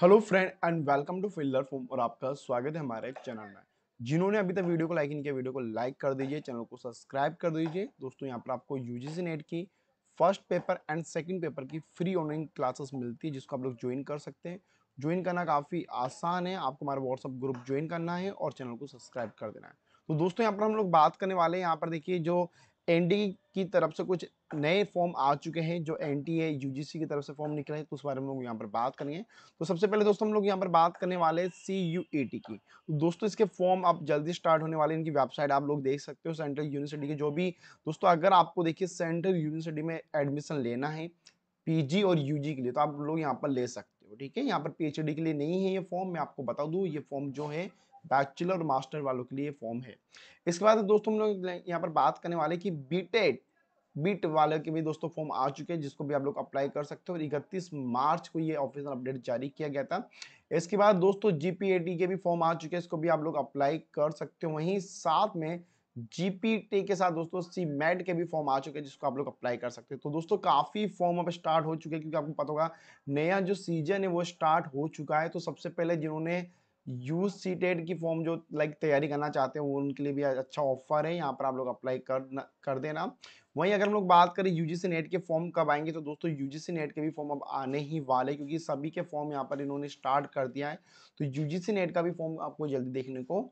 Hello friend and welcome to fielder form और आपका स्वागत है हमारे चैनल में जिन्होंने अभी तक वीडियो को लाइक नहीं किया वीडियो को लाइक कर दीजिए चैनल को सब्सक्राइब कर दीजिए दोस्तों यहां पर आपको यूजीसी नेट e की first paper and second paper की फ्री ऑनलाइन क्लासेस मिलती है जिसको आप लोग ज्वाइन कर सकते हैं ज्वाइन करना काफ़ी आसान है आपको हमारा व्हाट्सअप ग्रुप ज्वाइन करना है और चैनल को सब्सक्राइब कर देना है तो दोस्तों यहाँ पर हम लोग बात करने वाले हैं यहाँ पर देखिए जो एन की तरफ से कुछ नए फॉर्म आ चुके हैं जो एन टी ए यू की तरफ से फॉर्म निकले हैं तो उस बारे में हम लोग यहाँ पर बात करेंगे तो सबसे पहले दोस्तों हम लोग यहाँ पर बात करने वाले हैं सी यू ए टी की तो दोस्तों इसके फॉर्म अब जल्दी स्टार्ट होने वाले इनकी वेबसाइट आप लोग देख सकते हो सेंट्रल यूनिवर्सिटी के जो भी दोस्तों अगर आपको देखिए सेंट्रल यूनिवर्सिटी में एडमिशन लेना है पी और यू के लिए तो आप लोग यहाँ पर ले सकते ठीक है यहाँ पर पीएचडी के लिए नहीं है ये फॉर्म मैं आपको बता दूँ ये फॉर्म जो है बैचलर और मास्टर वालों के लिए फॉर्म है इसके बाद दोस्तों हम लोग यहाँ पर बात करने वाले कि बीटेड बीट e e वाले के भी दोस्तों फॉर्म आ चुके हैं जिसको भी आप लोग अप्लाई कर सकते हो और इकतीस मार्च को ये ऑफिशियल अपडेट जारी किया गया था इसके बाद दोस्तों जीपीएटी के भी फॉर्म आ चुके हैं इसको भी आप लोग अप्लाई कर सकते हो वहीं साथ में जीपीटी के साथ दोस्तों सी मैट के भी फॉर्म आ चुके हैं जिसको आप लोग अप्लाई कर सकते हैं तो दोस्तों काफ़ी फॉर्म अब स्टार्ट हो चुके हैं क्योंकि आपको पता होगा नया जो सीजन है वो स्टार्ट हो चुका है तो सबसे पहले जिन्होंने यू सी टेट की फॉर्म जो लाइक तैयारी करना चाहते हैं वो उनके लिए भी अच्छा ऑफर है यहाँ पर आप लोग अप्लाई कर कर देना वहीं अगर हम लोग बात करें यू जी सी नेट के फॉर्म कब आएंगे तो दोस्तों यू जी सी नेट के भी फॉर्म अब आने ही वाले क्योंकि सभी के फॉर्म यहाँ पर इन्होंने स्टार्ट कर दिया है तो यू जी सी नेट का भी फॉर्म आपको जल्दी देखने को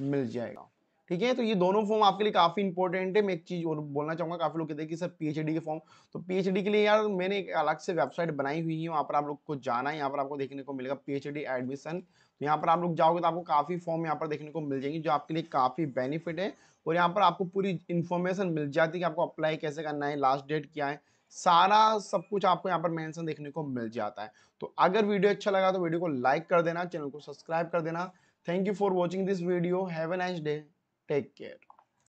मिल जाएगा ठीक है तो ये दोनों फॉर्म आपके लिए काफ़ी इंपॉर्टेंट है मैं एक चीज़ और बोलना चाहूंगा काफ़ी लोग कहते हैं कि सर पीएचडी के फॉर्म तो पीएचडी के लिए यार मैंने एक अलग से वेबसाइट बनाई हुई है वहाँ पर आप लोग को जाना है यहाँ पर आपको देखने को मिलेगा पीएचडी एडमिशन तो यहाँ पर आप लोग जाओगे तो आपको काफ़ी फॉर्म यहाँ पर देखने को मिल जाएंगे जो आपके लिए काफ़ी बेनिफिट है और यहाँ पर आपको पूरी इन्फॉर्मेशन मिल जाती है कि आपको अप्लाई कैसे करना है लास्ट डेट क्या है सारा सब कुछ आपको यहाँ पर मेंशन देखने को मिल जाता है तो अगर वीडियो अच्छा लगा तो वीडियो को लाइक कर देना चैनल को सब्सक्राइब कर देना thank you for watching this video have a nice day Take care.